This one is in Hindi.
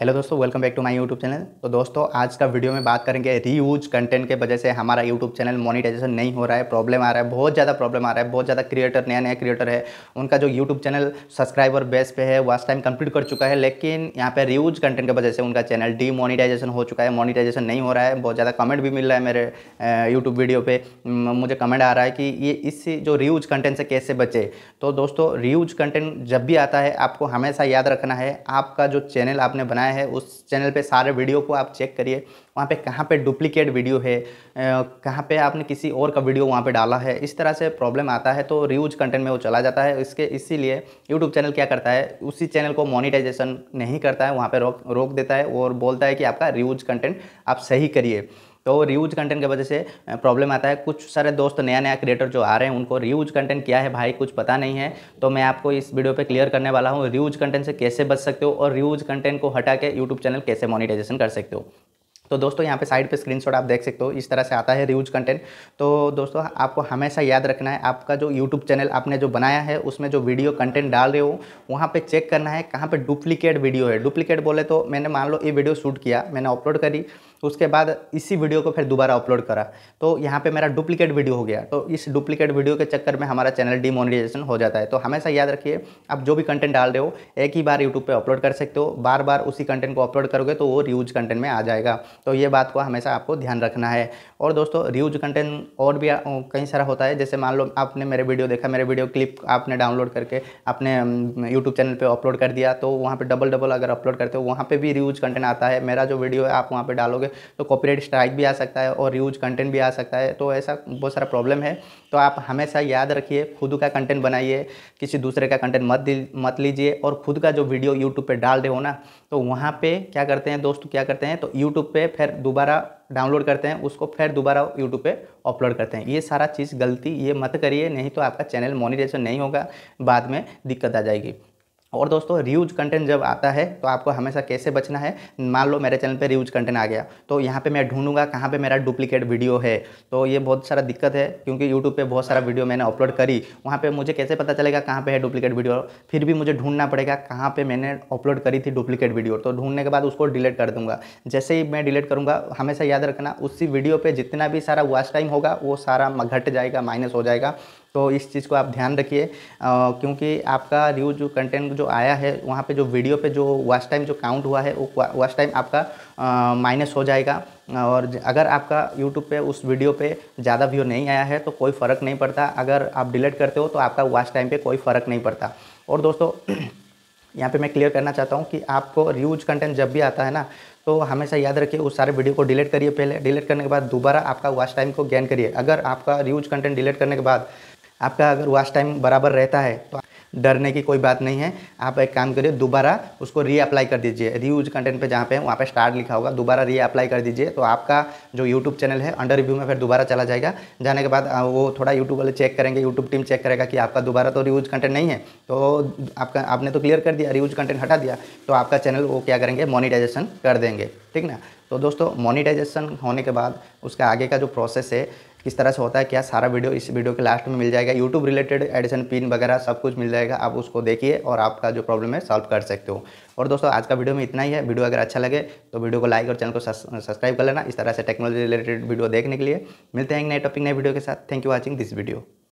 हेलो दोस्तों welcome back to my YouTube channel तो दोस्तों आज का वीडियो में बात करेंगे रीयूज कंटेंट के वजह से हमारा यूट्यूब चैनल मोनिटाइजेशन नहीं हो रहा है प्रॉब्लम आ रहा है बहुत ज़्यादा प्रॉब्लम आ रहा है बहुत ज़्यादा क्रिएटर नया नया क्रिएटर है उनका जो यूट्यूब चैनल सब्सक्राइबर बेस पे है वास्ट टाइम कंप्लीट कर चुका है लेकिन यहाँ पर रीयूज कंटेंट की वजह से उनका चैनल मोनिटाइजेशन हो चुका है मोनिटाइजेशन नहीं हो रहा है बहुत ज़्यादा कमेंट भी मिल रहा है मेरे यूट्यूब वीडियो पर मुझे कमेंट आ रहा है कि ये इस जो रीयूज कंटेंट से कैसे बचे तो दोस्तों रीयूज कंटेंट जब भी आता है आपको हमेशा याद रखना है आपका जो चैनल आपने बनाया बनाए हैं उस चैनल पे सारे वीडियो को आप चेक करिए वहाँ पे कहाँ पे डुप्लीकेट वीडियो है कहाँ पे आपने किसी और का वीडियो वहाँ पे डाला है इस तरह से प्रॉब्लम आता है तो रियूज कंटेंट में वो चला जाता है इसके इसीलिए यूट्यूब चैनल क्या करता है उसी चैनल को मोनिटाइजेशन नहीं करता है वहाँ पर रोक रोक देता है और बोलता है कि आपका रियूज कंटेंट आप सही करिए तो रीयूज कंटेंट की वजह से प्रॉब्लम आता है कुछ सारे दोस्त नया नया क्रिएटर जो आ रहे हैं उनको रिव्यूज कंटेंट क्या है भाई कुछ पता नहीं है तो मैं आपको इस वीडियो पे क्लियर करने वाला हूँ रीयूज कंटेंट से कैसे बच सकते हो और रिव्यूज कंटेंट को हटा के यूट्यूब चैनल कैसे मोनिटाइजेशन कर सकते हो तो दोस्तों यहाँ पे साइड पे स्क्रीनशॉट आप देख सकते हो इस तरह से आता है रिव्यूज कंटेंट तो दोस्तों आपको हमेशा याद रखना है आपका जो यूट्यूब चैनल आपने जो बनाया है उसमें जो वीडियो कंटेंट डाल रहे हो वहाँ पे चेक करना है कहाँ पे डुप्लीकेट वीडियो है डुप्लीकेट बोले तो मैंने मान लो ये वीडियो शूट किया मैंने अपलोड करी उसके बाद इसी वीडियो को फिर दोबारा अपलोड करा तो यहाँ पे मेरा डुप्लीकेट वीडियो हो गया तो इस डुप्लीकेट वीडियो के चक्कर में हमारा चैनल डिमोनिटाइजेशन हो जाता है तो हमेशा याद रखिए आप जो भी कंटेंट डाल रहे हो एक ही बार यूट्यूब पर अपलोड कर सकते हो बार बार उसी कंटेंट को अपलोड करोगे तो वो रीयूज कंटेंट में आ जाएगा तो ये बात को हमेशा आपको ध्यान रखना है और दोस्तों रिव्यूज कंटेंट और भी कई सारा होता है जैसे मान लो आपने मेरे वीडियो देखा मेरे वीडियो क्लिप आपने डाउनलोड करके अपने यूट्यूब चैनल पर अपलोड कर दिया तो वहाँ पर डबल डबल अगर अपलोड करते हो वहाँ पर भी रिव्यूज कंटेंट आता है मेरा जो वीडियो है आप वहाँ पर डालोगे तो कॉपीराइट स्ट्राइक भी आ सकता है और रिव्यूज कंटेंट भी आ सकता है तो ऐसा बहुत सारा प्रॉब्लम है तो आप हमेशा याद रखिए खुद का कंटेंट बनाइए किसी दूसरे का कंटेंट मत मत लीजिए और खुद का जो वीडियो यूट्यूब पर डाल रहे हो ना तो वहाँ पर क्या करते हैं दोस्तों क्या करते हैं तो यूट्यूब पर पे फिर दोबारा डाउनलोड करते हैं उसको फिर दोबारा यूट्यूब पे अपलोड करते हैं ये सारा चीज़ गलती ये मत करिए नहीं तो आपका चैनल मोनिटेशन नहीं होगा बाद में दिक्कत आ जाएगी और दोस्तों रिव्यूज कंटेंट जब आता है तो आपको हमेशा कैसे बचना है मान लो मेरे चैनल पे रिव्यूज कंटेंट आ गया तो यहाँ पे मैं ढूंढूंगा कहाँ पे मेरा डुप्लीकेट वीडियो है तो ये बहुत सारा दिक्कत है क्योंकि यूट्यूब पे बहुत सारा वीडियो मैंने अपलोड करी वहाँ पे मुझे कैसे पता चलेगा कहाँ पर है डुप्लीकेट वीडियो फिर भी मुझे ढूंढना पड़ेगा कहाँ पर मैंने अपलोड करी थी डुप्लीकेट वीडियो तो ढूंढने के बाद उसको डिलीट कर दूंगा जैसे ही मैं डिलीट करूँगा हमेशा याद रखना उसी वीडियो पर जितना भी सारा वॉच टाइम होगा वो सारा घट जाएगा माइनस हो जाएगा तो इस चीज़ को आप ध्यान रखिए क्योंकि आपका रिव्यू जो कंटेंट जो आया है वहाँ पे जो वीडियो पे जो वॉच टाइम जो काउंट हुआ है वो वॉच टाइम आपका माइनस हो जाएगा और अगर आपका यूट्यूब पे उस वीडियो पे ज़्यादा व्यू नहीं आया है तो कोई फ़र्क नहीं पड़ता अगर आप डिलीट करते हो तो आपका वॉच टाइम पर कोई फ़र्क नहीं पड़ता और दोस्तों यहाँ पे मैं क्लियर करना चाहता हूँ कि आपको रिव्यूज कंटेंट जब भी आता है ना तो हमेशा याद रखिए उस सारे वीडियो को डिलीट करिए पहले डिलीट करने के बाद दोबारा आपका वॉच टाइम को गेन करिए अगर आपका रिव्यूज कंटेंट डिलीट करने के बाद आपका अगर वॉच टाइम बराबर रहता है तो डरने की कोई बात नहीं है आप एक काम करिए दोबारा उसको रीअप्लाई कर दीजिए रीयूज कंटेंट पे जहाँ पे वहाँ पे स्टार्ट लिखा होगा दोबारा रीअप्लाई कर दीजिए तो आपका जो यूट्यूब चैनल है अंडर रिव्यू में फिर दोबारा चला जाएगा जाने के बाद वो थोड़ा यूट्यूब वाले चेक करेंगे यूट्यूब टीम चेक करेगा कि आपका दोबारा तो रीयूज कंटेंट नहीं है तो आपका आपने तो क्लियर कर दिया रीयूज कंटेंट हटा दिया तो आपका चैनल वो क्या करेंगे मोनिटाइजेशन कर देंगे ठीक ना तो दोस्तों मोनिटाइजेशन होने के बाद उसका आगे का जो प्रोसेस है किस तरह से होता है क्या सारा वीडियो इस वीडियो के लास्ट में मिल जाएगा यूट्यूब रिलेटेड एडिशन पिन वगैरह सब कुछ मिल जाएगा आप उसको देखिए और आपका जो प्रॉब्लम है सॉल्व कर सकते हो और दोस्तों आज का वीडियो में इतना ही है वीडियो अगर अच्छा लगे तो वीडियो को लाइक और चैनल को सब्सक्राइब कर लेना इस तरह से टेक्नोलॉजी रिलेटेड वीडियो देखने के लिए मिलते हैं नए टॉपिक नए वीडियो के साथ thank you watching this video